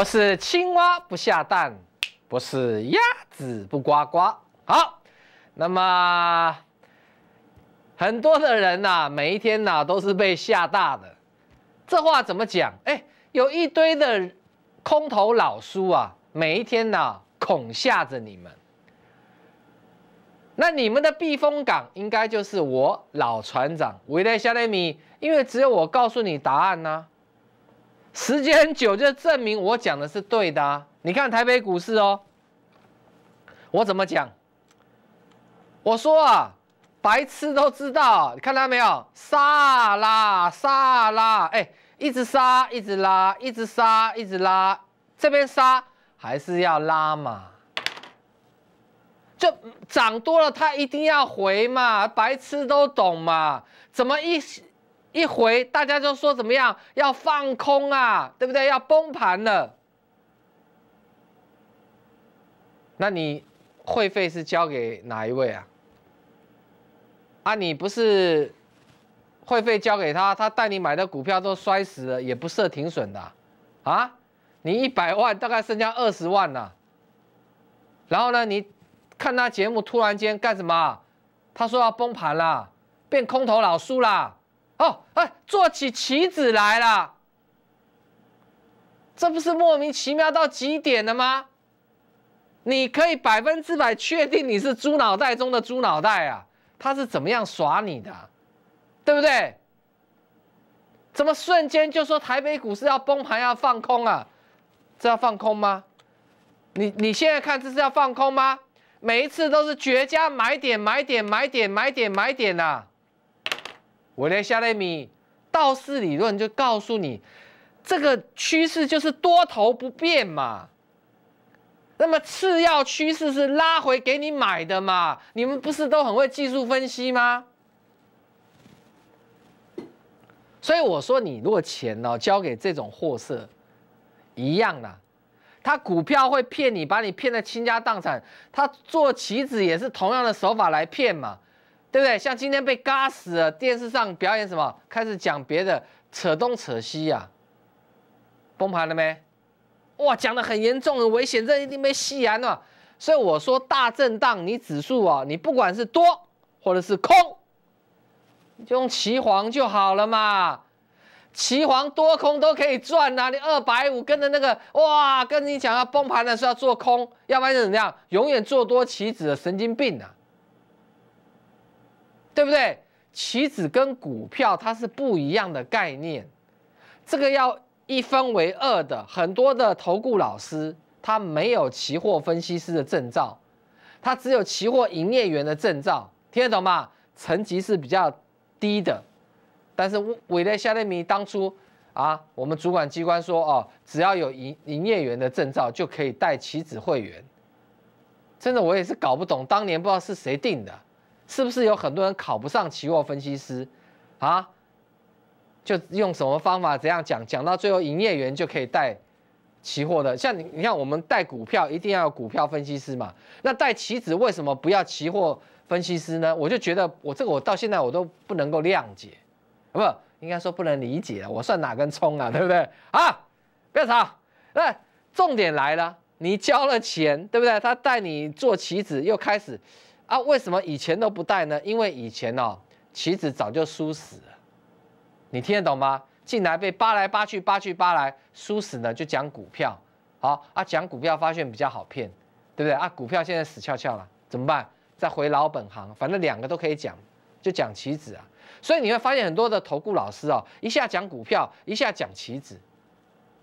不是青蛙不下蛋，不是鸭子不呱呱。好，那么很多的人呐，每一天呐都是被吓大的。这话怎么讲？哎，有一堆的空头老叔啊，每一天呐恐吓着你们。那你们的避风港应该就是我老船长维莱夏雷米，因为只有我告诉你答案呢。时间很久就证明我讲的是对的。你看台北股市哦，我怎么讲？我说啊，白痴都知道，你看到没有？杀拉杀拉，哎，一直杀一直拉，一直杀一直拉，这边杀还是要拉嘛？就涨多了，它一定要回嘛，白痴都懂嘛？怎么一？一回大家就说怎么样要放空啊，对不对？要崩盘了。那你会费是交给哪一位啊？啊，你不是会费交给他，他带你买的股票都摔死了，也不设停损的啊？你一百万大概剩下二十万了。然后呢，你看他节目突然间干什么？他说要崩盘了，变空头老输啦。哦，哎，做起棋子来了，这不是莫名其妙到极点了吗？你可以百分之百确定你是猪脑袋中的猪脑袋啊！他是怎么样耍你的，对不对？怎么瞬间就说台北股市要崩盘要放空啊？这要放空吗？你你现在看这是要放空吗？每一次都是绝佳买点，买点，买点，买点，买点呐！我连夏雷米道氏理论就告诉你，这个趋势就是多头不变嘛。那么次要趋势是拉回给你买的嘛。你们不是都很会技术分析吗？所以我说你如果钱呢交给这种货色，一样的，他股票会骗你，把你骗得倾家荡产。他做棋子也是同样的手法来骗嘛。对不对？像今天被嘎死了，电视上表演什么？开始讲别的，扯东扯西呀。崩盘了没？哇，讲的很严重，很危险，这一定被吸完了。所以我说大震荡，你指数啊，你不管是多或者是空，就用棋黄就好了嘛。棋黄多空都可以赚呐。你二百五跟着那个哇，跟你讲要崩盘的是要做空，要不然就怎么样？永远做多棋子的神经病啊！对不对？棋子跟股票它是不一样的概念，这个要一分为二的。很多的投顾老师他没有期货分析师的证照，他只有期货营业员的证照，听得懂吗？层级是比较低的。但是为了夏雷米当初啊，我们主管机关说哦，只要有营营业员的证照就可以带棋子会员，真的我也是搞不懂，当年不知道是谁定的。是不是有很多人考不上期货分析师，啊，就用什么方法怎样讲讲到最后营业员就可以带期货的？像你你看我们带股票一定要有股票分析师嘛，那带棋子为什么不要期货分析师呢？我就觉得我这个我到现在我都不能够谅解，不，应该说不能理解，我算哪根葱啊，对不对？啊，不要吵，那重点来了，你交了钱，对不对？他带你做棋子，又开始。啊，为什么以前都不带呢？因为以前哦，棋子早就输死了。你听得懂吗？进来被扒来扒去，扒去扒来，输死呢就讲股票。好啊，讲股票发现比较好骗，对不对啊？股票现在死翘翘了，怎么办？再回老本行，反正两个都可以讲，就讲棋子啊。所以你会发现很多的投顾老师哦，一下讲股票，一下讲棋子。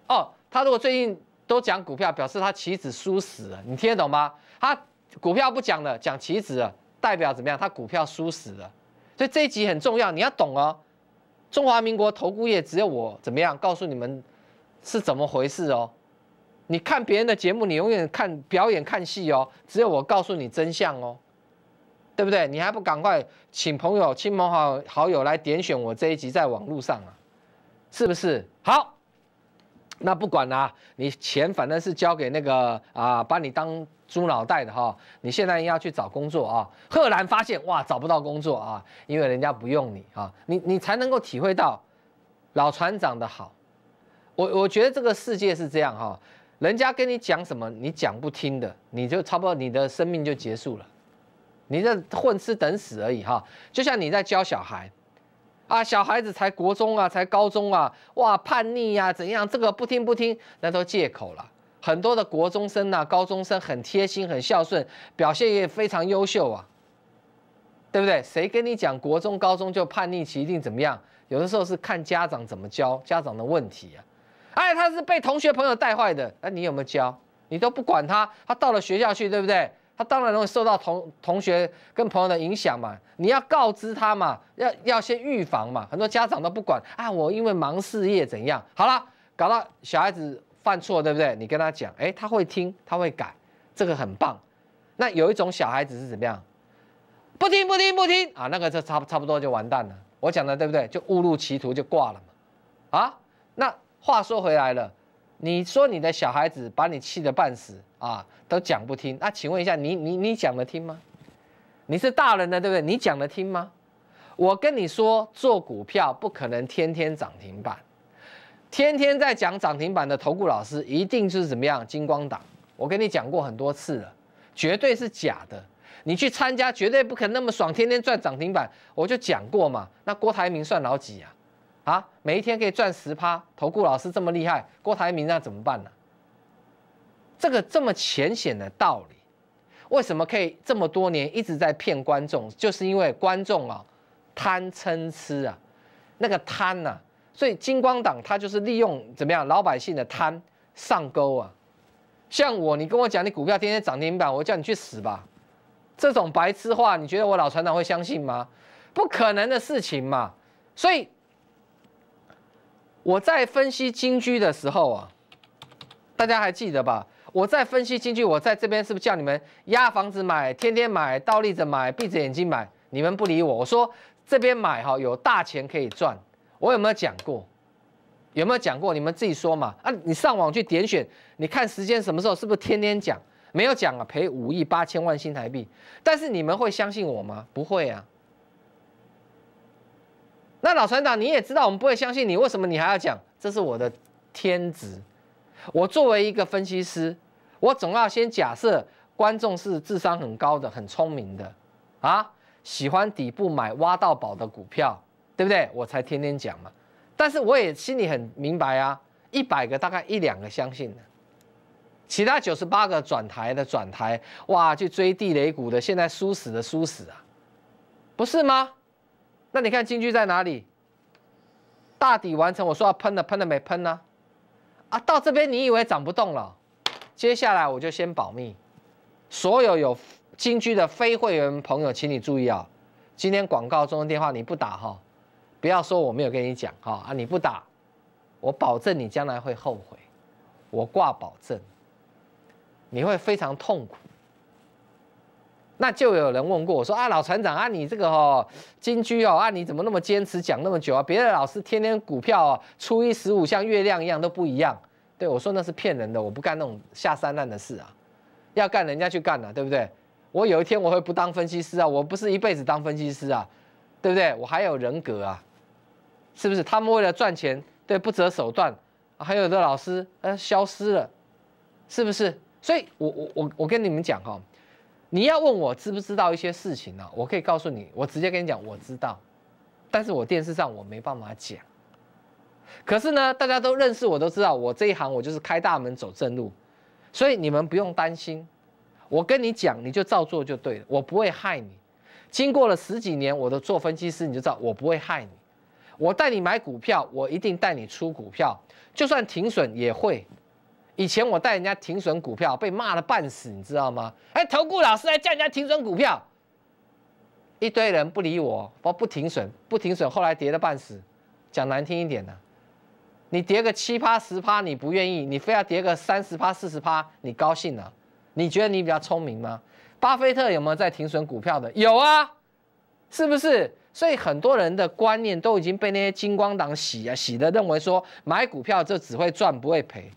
哦，他如果最近都讲股票，表示他棋子输死了。你听得懂吗？他。股票不讲了，讲棋子了，代表怎么样？他股票输死了，所以这一集很重要，你要懂哦。中华民国投顾业只有我怎么样？告诉你们是怎么回事哦。你看别人的节目，你永远看表演看戏哦，只有我告诉你真相哦，对不对？你还不赶快请朋友亲朋好好友来点选我这一集在网络上啊，是不是？好。那不管啦，你钱反正是交给那个啊，把你当猪脑袋的哈。你现在要去找工作啊，赫然发现哇，找不到工作啊，因为人家不用你啊。你你才能够体会到老船长的好。我我觉得这个世界是这样哈，人家跟你讲什么，你讲不听的，你就差不多你的生命就结束了，你在混吃等死而已哈。就像你在教小孩。啊，小孩子才国中啊，才高中啊，哇，叛逆呀，怎样？这个不听不听，那都借口了。很多的国中生呐，高中生很贴心，很孝顺，表现也非常优秀啊，对不对？谁跟你讲国中、高中就叛逆，期一定怎么样？有的时候是看家长怎么教，家长的问题啊。哎，他是被同学朋友带坏的，那你有没有教？你都不管他，他到了学校去，对不对？他当然容易受到同同学跟朋友的影响嘛，你要告知他嘛，要要先预防嘛。很多家长都不管啊，我因为忙事业怎样，好了，搞到小孩子犯错，对不对？你跟他讲，哎，他会听，他会改，这个很棒。那有一种小孩子是怎么样？不听不听不听啊，那个就差差不多就完蛋了。我讲的对不对？就误入歧途就挂了嘛。啊，那话说回来了。你说你的小孩子把你气得半死啊，都讲不听。那请问一下，你你你讲得听吗？你是大人的，对不对？你讲得听吗？我跟你说，做股票不可能天天涨停板，天天在讲涨停板的投顾老师一定是怎么样金光党。我跟你讲过很多次了，绝对是假的。你去参加，绝对不可能那么爽，天天赚涨停板。我就讲过嘛。那郭台铭算老几啊？啊，每一天可以赚十趴，投顾老师这么厉害，郭台铭那怎么办呢？这个这么浅显的道理，为什么可以这么多年一直在骗观众？就是因为观众啊贪嗔痴啊，那个贪呐，所以金光党他就是利用怎么样老百姓的贪上钩啊。像我，你跟我讲你股票天天涨停板，我叫你去死吧，这种白痴话，你觉得我老船长会相信吗？不可能的事情嘛，所以。我在分析金居的时候啊，大家还记得吧？我在分析金居，我在这边是不是叫你们压房子买，天天买，倒立着买，闭着眼睛买？你们不理我，我说这边买哈，有大钱可以赚，我有没有讲过？有没有讲过？你们自己说嘛。啊，你上网去点选，你看时间什么时候？是不是天天讲？没有讲啊，赔五亿八千万新台币。但是你们会相信我吗？不会啊。那老船长，你也知道我们不会相信你，为什么你还要讲？这是我的天职。我作为一个分析师，我总要先假设观众是智商很高的、很聪明的啊，喜欢底部买挖到宝的股票，对不对？我才天天讲嘛。但是我也心里很明白啊，一百个大概一两个相信的，其他九十八个转台的转台，哇，去追地雷股的，现在输死的输死啊，不是吗？那你看金居在哪里？大底完成，我说要喷的，喷了没喷呢？啊，到这边你以为涨不动了？接下来我就先保密。所有有金居的非会员朋友，请你注意啊！今天广告中的电话你不打哈，不要说我没有跟你讲哈啊！你不打，我保证你将来会后悔，我挂保证，你会非常痛苦。那就有人问过我说啊，老船长啊，你这个哦，金居哦啊，你怎么那么坚持讲那么久啊？别的老师天天股票初一十五像月亮一样都不一样。对我说那是骗人的，我不干那种下三滥的事啊，要干人家去干了，对不对？我有一天我会不当分析师啊，我不是一辈子当分析师啊，对不对？我还有人格啊，是不是？他们为了赚钱对不择手段，还有的老师呃消失了，是不是？所以，我我我我跟你们讲哈。你要问我知不知道一些事情呢？我可以告诉你，我直接跟你讲，我知道，但是我电视上我没办法讲。可是呢，大家都认识我都知道，我这一行我就是开大门走正路，所以你们不用担心，我跟你讲，你就照做就对了，我不会害你。经过了十几年，我都做分析师，你就知道我不会害你。我带你买股票，我一定带你出股票，就算停损也会。以前我带人家停损股票，被骂的半死，你知道吗？哎，投顾老师还叫人家停损股票，一堆人不理我，不不停损，不停损，后来跌的半死。讲难听一点的，你跌个七八十趴，你不愿意，你非要跌个三十趴四十趴，你高兴了？你觉得你比较聪明吗？巴菲特有没有在停损股票的？有啊，是不是？所以很多人的观念都已经被那些金光党洗啊洗的，认为说买股票就只会赚不会赔。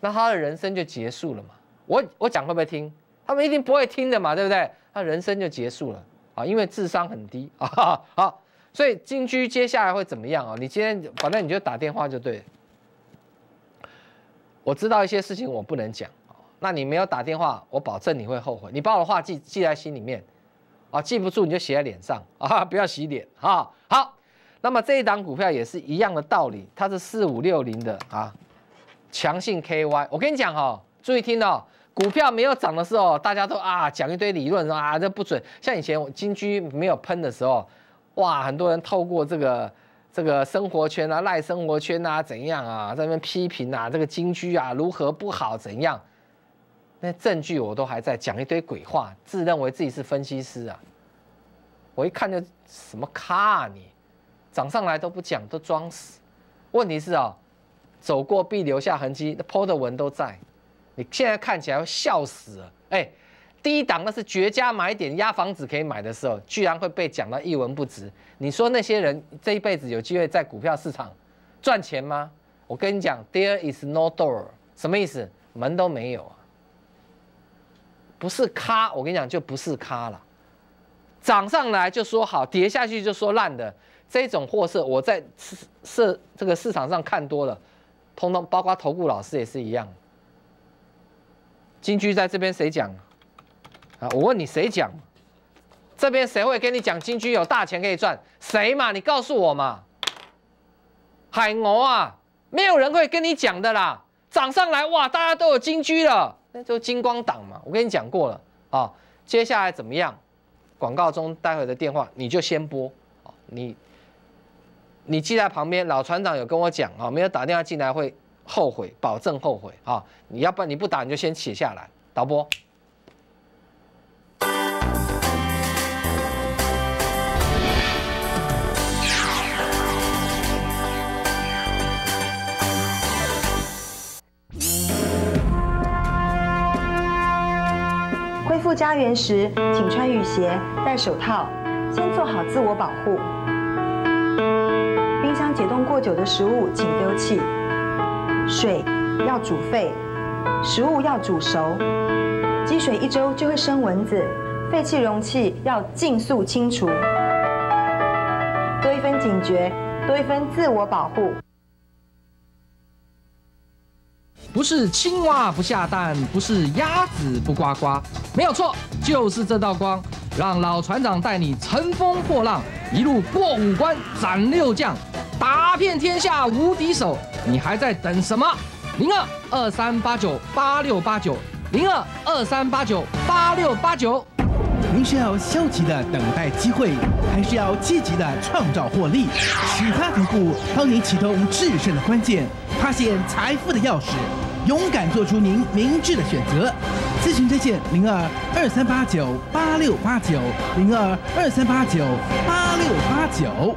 那他的人生就结束了嘛？我我讲会不会听？他们一定不会听的嘛，对不对？他人生就结束了啊，因为智商很低 啊。好，所以金居接下来会怎么样啊？你今天反正你就打电话就对。我知道一些事情我不能讲那你没有打电话，我保证你会后悔。你把我的话记记在心里面啊，记不住你就写在脸上 啊，不要洗脸啊。好，那么这一档股票也是一样的道理，它是四五六零的啊。强性 KY，我跟你讲哦，注意听哦。股票没有涨的时候，大家都啊讲一堆理论，啊这不准。像以前我金居没有喷的时候，哇，很多人透过这个这个生活圈啊、赖生活圈啊，怎样啊，在那边批评啊这个金居啊如何不好怎样。那证据我都还在讲一堆鬼话，自认为自己是分析师啊。我一看就什么啊你，涨上来都不讲，都装死。问题是啊。走过必留下痕迹，那坡的纹都在。你现在看起来要笑死了。哎，低档那是绝佳买点，压房子可以买的时候，居然会被讲到一文不值。你说那些人这一辈子有机会在股票市场赚钱吗？我跟你讲，there is no door，什么意思？门都没有啊！不是咖，我跟你讲就不是咖了。涨上来就说好，跌下去就说烂的，这种货色我在市这个市场上看多了。通通，包括投顾老师也是一样。金居在这边谁讲啊？我问你谁讲？这边谁会跟你讲金居有大钱可以赚？谁嘛？你告诉我嘛。海鸥啊，没有人会跟你讲的啦。涨上来哇，大家都有金居了，那就金光党嘛。我跟你讲过了啊，接下来怎么样？广告中待会的电话你就先拨啊，你。你记在旁边。老船长有跟我讲啊，没有打电话进来会后悔，保证后悔啊！你要不你不打，你就先写下来。导播，恢复家园时，请穿雨鞋、戴手套，先做好自我保护。将解冻过久的食物请丢弃，水要煮沸，食物要煮熟，积水一周就会生蚊子，废弃容器要尽速清除。多一分警觉，多一分自我保护。不是青蛙不下蛋，不是鸭子不呱呱，没有错，就是这道光，让老船长带你乘风破浪，一路过五关斩六将。打遍天下无敌手，你还在等什么？零二二三八九八六八九，零二二三八九八六八九。您是要消极的等待机会，还是要积极的创造获利？其他客户帮您启动制胜的关键，发现财富的钥匙，勇敢做出您明智的选择。咨询热线零二二三八九八六八九，零二二三八九八六八九。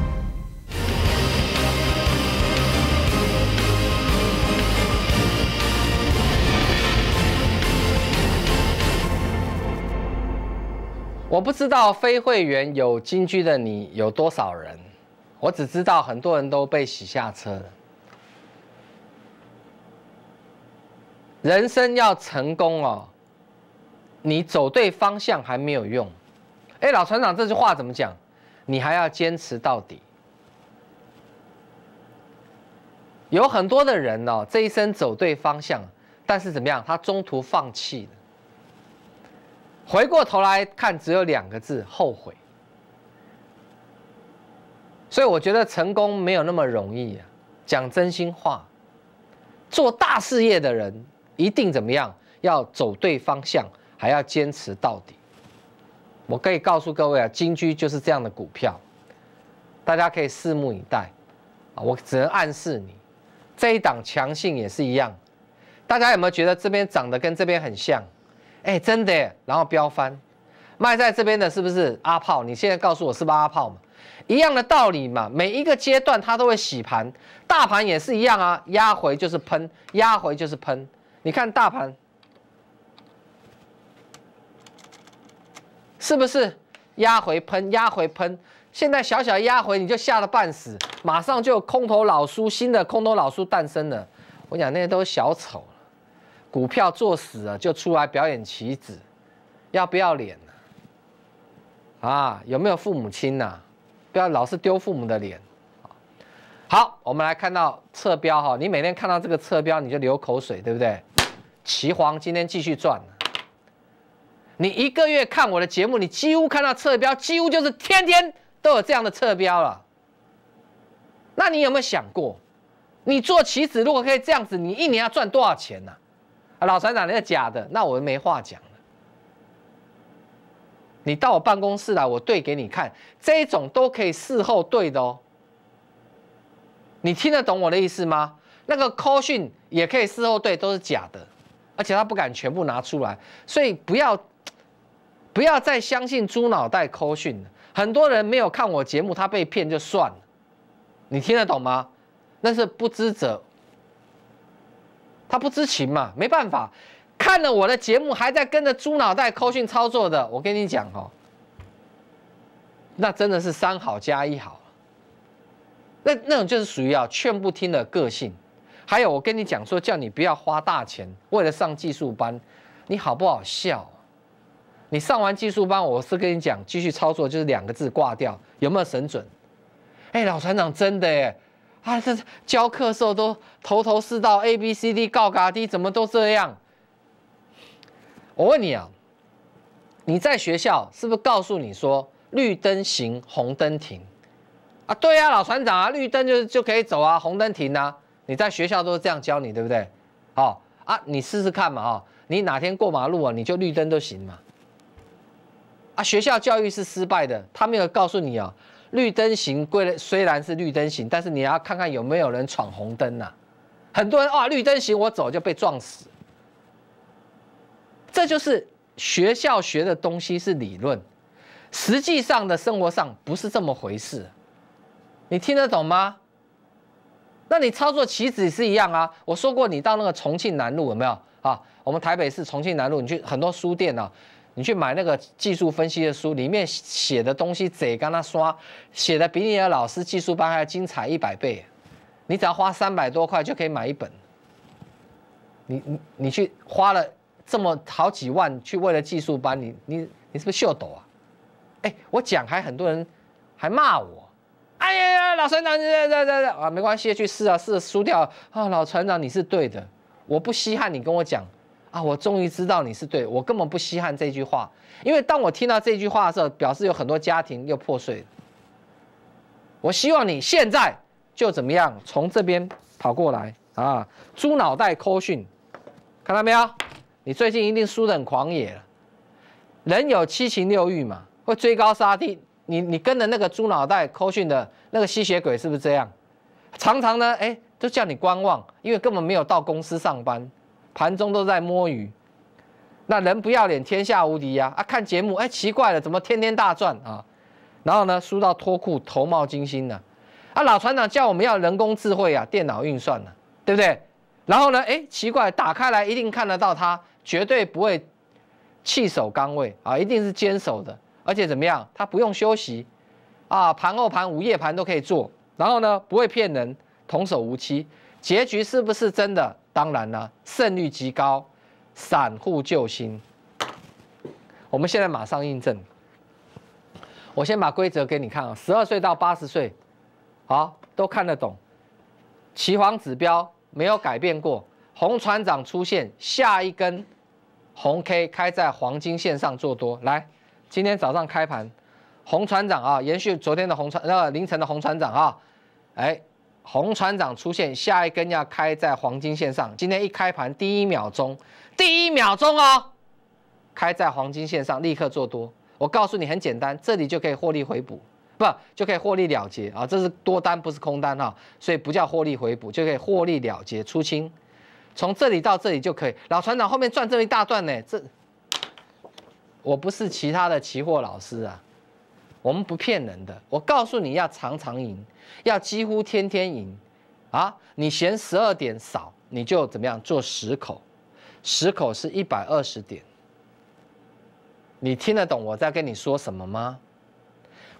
我不知道非会员有金居的你有多少人，我只知道很多人都被洗下车了。人生要成功哦，你走对方向还没有用。哎，老船长这句话怎么讲？你还要坚持到底。有很多的人哦，这一生走对方向，但是怎么样？他中途放弃了。回过头来看，只有两个字：后悔。所以我觉得成功没有那么容易啊！讲真心话，做大事业的人一定怎么样？要走对方向，还要坚持到底。我可以告诉各位啊，金居就是这样的股票，大家可以拭目以待啊！我只能暗示你，这一档强性也是一样。大家有没有觉得这边长得跟这边很像？哎，真的，然后飙翻，卖在这边的，是不是阿炮？你现在告诉我，是不是阿炮嘛？一样的道理嘛，每一个阶段它都会洗盘，大盘也是一样啊，压回就是喷，压回就是喷。你看大盘，是不是压回喷，压回喷？现在小小压回你就吓得半死，马上就空头老叔新的空头老叔诞生了。我讲那些都是小丑。股票做死了就出来表演棋子，要不要脸呢？啊，有没有父母亲啊？不要老是丢父母的脸。好，我们来看到侧标哈，你每天看到这个侧标你就流口水，对不对？棋皇今天继续赚你一个月看我的节目，你几乎看到侧标，几乎就是天天都有这样的侧标了。那你有没有想过，你做棋子如果可以这样子，你一年要赚多少钱呢？老船长那是假的，那我没话讲了。你到我办公室来，我对给你看，这种都可以事后对的哦。你听得懂我的意思吗？那个科讯也可以事后对，都是假的，而且他不敢全部拿出来，所以不要不要再相信猪脑袋科讯了。很多人没有看我节目，他被骗就算了。你听得懂吗？那是不知者。他不知情嘛？没办法，看了我的节目还在跟着猪脑袋扣讯操作的，我跟你讲哦，那真的是三好加一好。那那种就是属于啊劝不听的个性。还有我跟你讲说，叫你不要花大钱为了上技术班，你好不好笑？你上完技术班，我是跟你讲继续操作就是两个字挂掉，有没有神准？哎，老船长真的哎。啊！这教课时候都头头是道，A B C D，高嘎低，怎么都这样？我问你啊，你在学校是不是告诉你说“绿灯行，红灯停”啊？对啊，老船长啊，绿灯就就可以走啊，红灯停啊。你在学校都是这样教你，对不对？哦啊，你试试看嘛，哦，你哪天过马路啊，你就绿灯都行嘛。啊，学校教育是失败的，他没有告诉你啊。绿灯行，归虽然是绿灯行，但是你要看看有没有人闯红灯呐。很多人啊，绿灯行我走就被撞死。这就是学校学的东西是理论，实际上的生活上不是这么回事。你听得懂吗？那你操作棋子也是一样啊。我说过，你到那个重庆南路有没有啊？我们台北市重庆南路，你去很多书店呢。你去买那个技术分析的书，里面写的东西贼跟他刷写的比你的老师技术班还要精彩一百倍，你只要花三百多块就可以买一本。你你你去花了这么好几万去为了技术班，你你你是不是秀逗啊？哎，我讲还很多人还骂我，哎呀，呀，老船长，这这这啊，没关系，去试啊，试输掉啊，老船长你是对的，我不稀罕你跟我讲。啊！我终于知道你是对，我根本不稀罕这句话，因为当我听到这句话的时候，表示有很多家庭又破碎。我希望你现在就怎么样，从这边跑过来啊！猪脑袋扣讯，看到没有？你最近一定输的很狂野了。人有七情六欲嘛，会追高杀低。你你跟着那个猪脑袋扣讯的那个吸血鬼是不是这样？常常呢，哎，都叫你观望，因为根本没有到公司上班。盘中都在摸鱼，那人不要脸，天下无敌呀！啊，看节目，哎，奇怪了，怎么天天大赚啊？然后呢，输到脱裤头冒金星呢、啊，老船长叫我们要人工智慧啊，电脑运算呢，对不对？然后呢，哎，奇怪，打开来一定看得到他绝对不会弃守岗位啊，一定是坚守的，而且怎么样，他不用休息啊，盘后盘午夜盘都可以做。然后呢，不会骗人，童叟无欺，结局是不是真的？当然了，胜率极高，散户救星。我们现在马上印证，我先把规则给你看啊，十二岁到八十岁，好，都看得懂。旗黄指标没有改变过，红船长出现下一根红 K 开在黄金线上做多。来，今天早上开盘，红船长啊，延续昨天的红船，那个凌晨的红船长啊，哎。红船长出现，下一根要开在黄金线上。今天一开盘第一秒钟，第一秒钟哦，开在黄金线上，立刻做多。我告诉你很简单，这里就可以获利回补，不就可以获利了结啊？这是多单，不是空单哈，所以不叫获利回补，就可以获利了结出清。从这里到这里就可以。老船长后面转这么一大段呢？这我不是其他的期货老师啊。我们不骗人的，我告诉你要常常赢，要几乎天天赢，啊，你嫌十二点少，你就怎么样做十口，十口是一百二十点。你听得懂我在跟你说什么吗？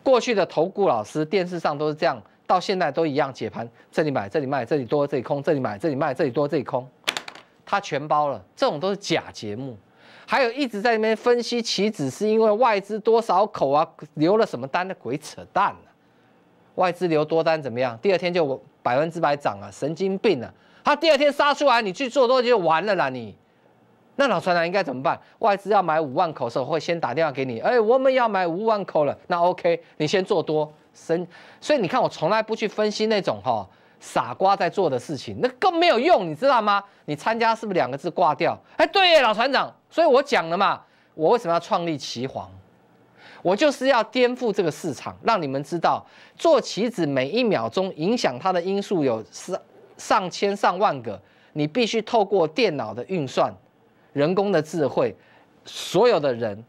过去的投顾老师电视上都是这样，到现在都一样解盘，这里买这里卖，这里多这里空，这里买这里卖，这里多这里空，他全包了，这种都是假节目。还有一直在那边分析棋子是因为外资多少口啊，留了什么单的鬼扯淡呢？外资留多单怎么样？第二天就百分之百涨啊，神经病啊！他第二天杀出来，你去做多就完了啦，你那老船长应该怎么办？外资要买五万口的时候，会先打电话给你，哎，我们要买五万口了，那 OK，你先做多神，所以你看，我从来不去分析那种哈。傻瓜在做的事情，那更没有用，你知道吗？你参加是不是两个字挂掉？哎，对耶，老船长。所以我讲了嘛，我为什么要创立棋皇？我就是要颠覆这个市场，让你们知道做棋子每一秒钟影响它的因素有上上千上万个，你必须透过电脑的运算、人工的智慧，所有的人，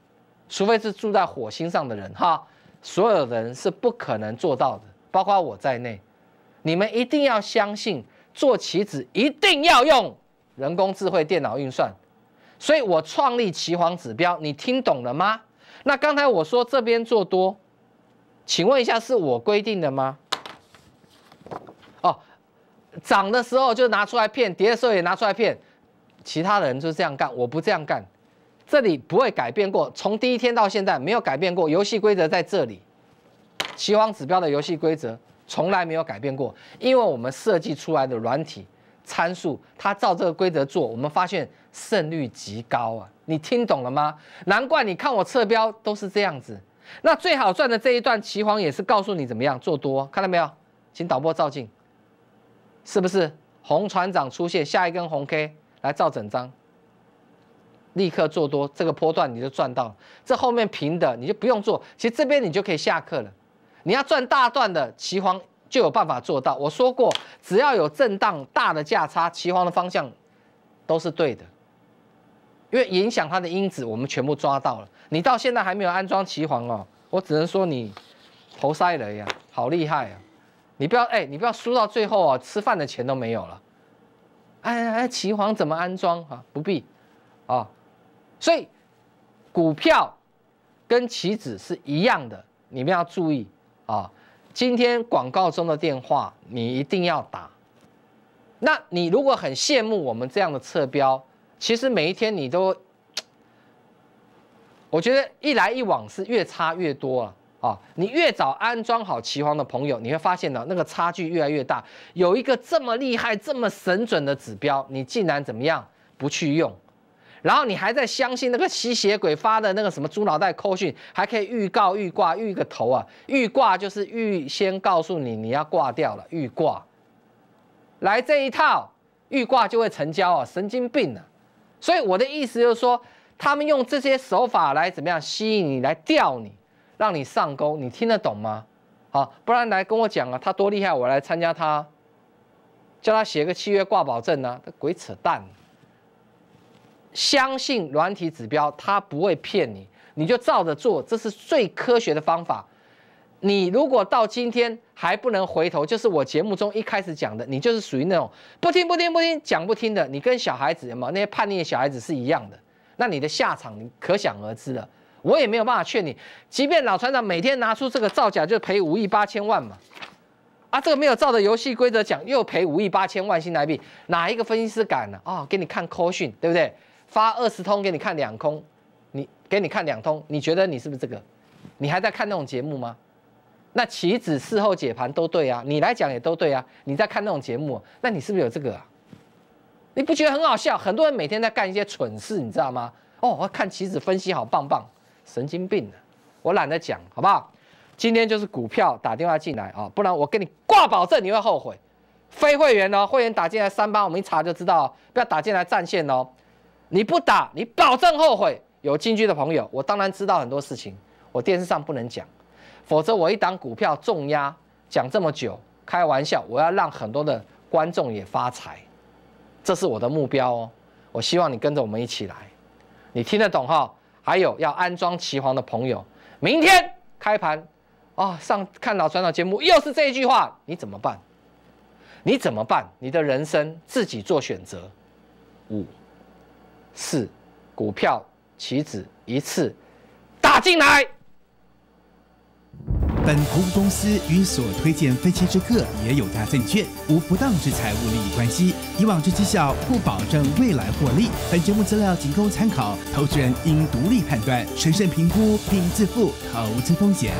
除非是住在火星上的人哈，所有人是不可能做到的，包括我在内。你们一定要相信做棋子一定要用人工智慧电脑运算，所以我创立棋皇指标，你听懂了吗？那刚才我说这边做多，请问一下是我规定的吗？哦，涨的时候就拿出来骗，跌的时候也拿出来骗，其他的人就是这样干，我不这样干，这里不会改变过，从第一天到现在没有改变过，游戏规则在这里，棋皇指标的游戏规则。从来没有改变过，因为我们设计出来的软体参数，它照这个规则做，我们发现胜率极高啊！你听懂了吗？难怪你看我测标都是这样子。那最好赚的这一段，岐黄也是告诉你怎么样做多，看到没有？请导播照镜，是不是红船长出现下一根红 K 来照整张，立刻做多，这个波段你就赚到了。这后面平的你就不用做，其实这边你就可以下课了。你要赚大段的齐皇就有办法做到。我说过，只要有震荡大的价差，齐皇的方向都是对的，因为影响它的因子我们全部抓到了。你到现在还没有安装齐皇哦，我只能说你头塞了呀，好厉害啊！你不要哎，你不要输到最后啊，吃饭的钱都没有了。哎哎，齐皇怎么安装啊？不必啊，所以股票跟棋子是一样的，你们要注意。啊，今天广告中的电话你一定要打。那你如果很羡慕我们这样的测标，其实每一天你都，我觉得一来一往是越差越多啊。啊，你越早安装好奇黄的朋友，你会发现呢那个差距越来越大。有一个这么厉害、这么神准的指标，你竟然怎么样不去用？然后你还在相信那个吸血鬼发的那个什么猪脑袋扣讯，还可以预告预挂预个头啊？预挂就是预先告诉你你要挂掉了，预挂来这一套，预挂就会成交啊！神经病啊！所以我的意思就是说，他们用这些手法来怎么样吸引你来钓你，让你上钩，你听得懂吗？啊，不然来跟我讲啊，他多厉害，我来参加他，叫他写个契约挂保证呢？鬼扯淡！相信软体指标，它不会骗你，你就照着做，这是最科学的方法。你如果到今天还不能回头，就是我节目中一开始讲的，你就是属于那种不听、不听、不听，讲不听的。你跟小孩子有有那些叛逆的小孩子是一样的，那你的下场你可想而知了。我也没有办法劝你，即便老船长每天拿出这个造假就赔五亿八千万嘛，啊，这个没有照的游戏规则讲又赔五亿八千万新台币，哪一个分析师敢呢？啊，给你看科讯，对不对？发二十通给你看两空，你给你看两通，你觉得你是不是这个？你还在看那种节目吗？那棋子事后解盘都对啊，你来讲也都对啊。你在看那种节目，那你是不是有这个啊？你不觉得很好笑？很多人每天在干一些蠢事，你知道吗？哦，我看棋子分析好棒棒，神经病了，我懒得讲，好不好？今天就是股票打电话进来啊，不然我跟你挂保证你会后悔。非会员哦，会员打进来三八，我们一查就知道，不要打进来占线哦。你不打，你保证后悔。有进去的朋友，我当然知道很多事情，我电视上不能讲，否则我一档股票重压，讲这么久，开玩笑，我要让很多的观众也发财，这是我的目标哦。我希望你跟着我们一起来，你听得懂哈？还有要安装旗皇的朋友，明天开盘啊，上看到传统节目又是这一句话，你怎么办？你怎么办？你的人生自己做选择。五。四，股票棋子一次打进来。本投资公司与所推荐分期之客也有价证券无不当之财务利益关系，以往之绩效不保证未来获利。本节目资料仅供参考，投资人应独立判断、审慎评估并自负投资风险。